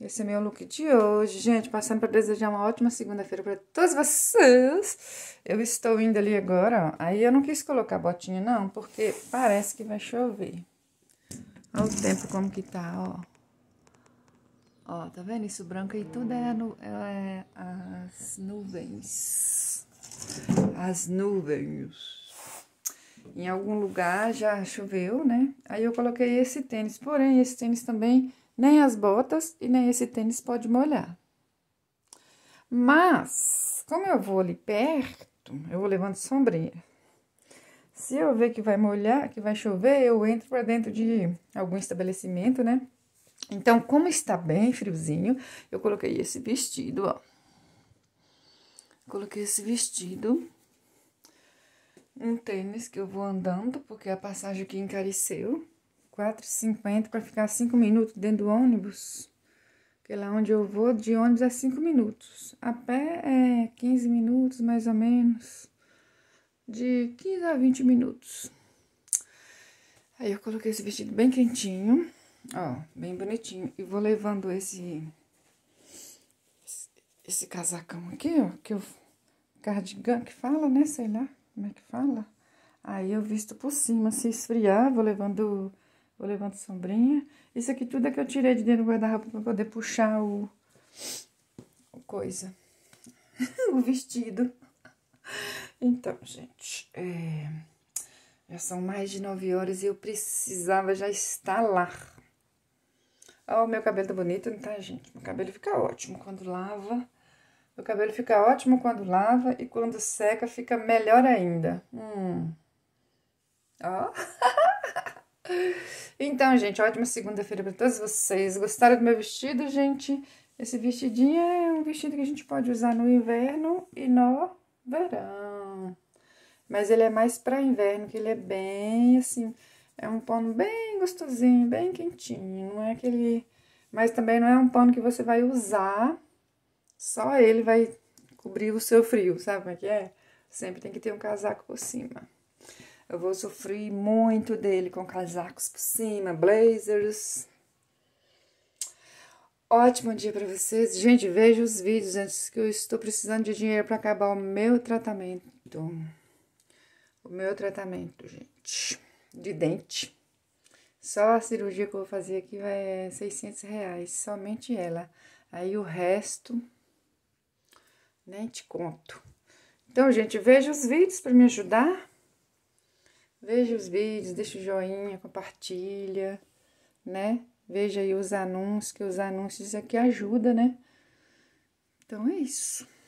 Esse é meu look de hoje, gente. Passando para desejar uma ótima segunda-feira para todos vocês. Eu estou indo ali agora, ó. Aí eu não quis colocar botinha, não, porque parece que vai chover. Olha o tempo como que tá, ó. Ó, tá vendo? Isso branco aí tudo é, nu é as nuvens. As nuvens em algum lugar já choveu, né? Aí eu coloquei esse tênis, porém esse tênis também nem as botas e nem esse tênis pode molhar. Mas, como eu vou ali perto, eu vou levando sombrinha. Se eu ver que vai molhar, que vai chover, eu entro para dentro de algum estabelecimento, né? Então, como está bem friozinho, eu coloquei esse vestido, ó. Coloquei esse vestido. Um tênis que eu vou andando, porque a passagem aqui encareceu. 4,50 para ficar 5 minutos dentro do ônibus. Porque lá onde eu vou, de ônibus é 5 minutos. A pé é 15 minutos, mais ou menos. De 15 a 20 minutos. Aí eu coloquei esse vestido bem quentinho, ó, bem bonitinho. E vou levando esse, esse, esse casacão aqui, ó, que eu, cardigan que fala, né, sei lá, como é que fala. Aí eu visto por cima, se esfriar, vou levando Vou levando a sombrinha. Isso aqui tudo é que eu tirei de dentro do guarda-roupa para poder puxar o, o coisa. o vestido. Então, gente, é, já são mais de nove horas e eu precisava já estar lá. Ó, oh, meu cabelo tá bonito, não tá, gente? Meu cabelo fica ótimo quando lava. Meu cabelo fica ótimo quando lava e quando seca fica melhor ainda. Hum. Ó. Oh. Então, gente, ótima segunda-feira para todos vocês. Gostaram do meu vestido, gente? Esse vestidinho é um vestido que a gente pode usar no inverno e no verão. Mas ele é mais para inverno, que ele é bem assim, é um pano bem gostosinho, bem quentinho, não é aquele, mas também não é um pano que você vai usar, só ele vai cobrir o seu frio, sabe como é que é? Sempre tem que ter um casaco por cima. Eu vou sofrer muito dele com casacos por cima, blazers. Ótimo dia para vocês. Gente, veja os vídeos antes que eu estou precisando de dinheiro para acabar o meu tratamento. O meu tratamento, gente, de dente. Só a cirurgia que eu vou fazer aqui vai é 600 reais, somente ela. Aí o resto, nem te conto. Então, gente, veja os vídeos para me ajudar. Veja os vídeos, deixa o joinha, compartilha, né? Veja aí os anúncios, que os anúncios aqui é ajuda, né? Então é isso.